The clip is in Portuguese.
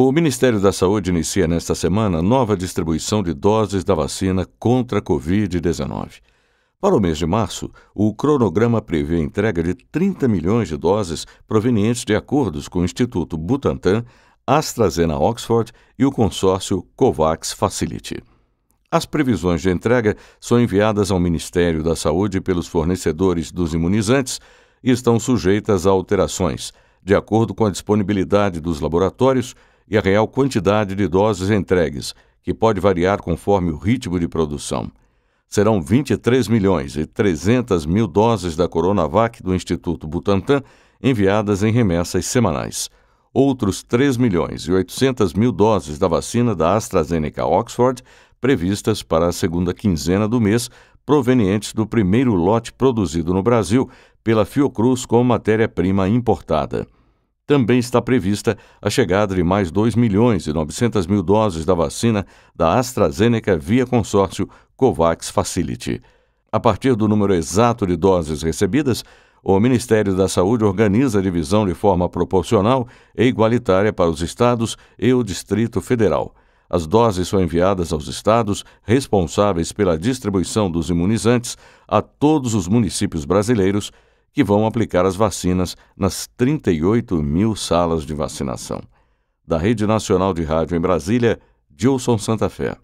O Ministério da Saúde inicia nesta semana nova distribuição de doses da vacina contra a Covid-19. Para o mês de março, o cronograma prevê a entrega de 30 milhões de doses provenientes de acordos com o Instituto Butantan, AstraZeneca Oxford e o consórcio COVAX Facility. As previsões de entrega são enviadas ao Ministério da Saúde pelos fornecedores dos imunizantes e estão sujeitas a alterações, de acordo com a disponibilidade dos laboratórios e a real quantidade de doses entregues, que pode variar conforme o ritmo de produção. Serão 23 milhões e 300 mil doses da Coronavac do Instituto Butantan enviadas em remessas semanais. Outros 3 milhões e 800 mil doses da vacina da AstraZeneca Oxford previstas para a segunda quinzena do mês, provenientes do primeiro lote produzido no Brasil pela Fiocruz com matéria-prima importada também está prevista a chegada de mais 2 milhões e 900 mil doses da vacina da AstraZeneca via consórcio COVAX Facility. A partir do número exato de doses recebidas, o Ministério da Saúde organiza a divisão de forma proporcional e igualitária para os estados e o Distrito Federal. As doses são enviadas aos estados responsáveis pela distribuição dos imunizantes a todos os municípios brasileiros que vão aplicar as vacinas nas 38 mil salas de vacinação. Da Rede Nacional de Rádio em Brasília, Gilson Santa Fé.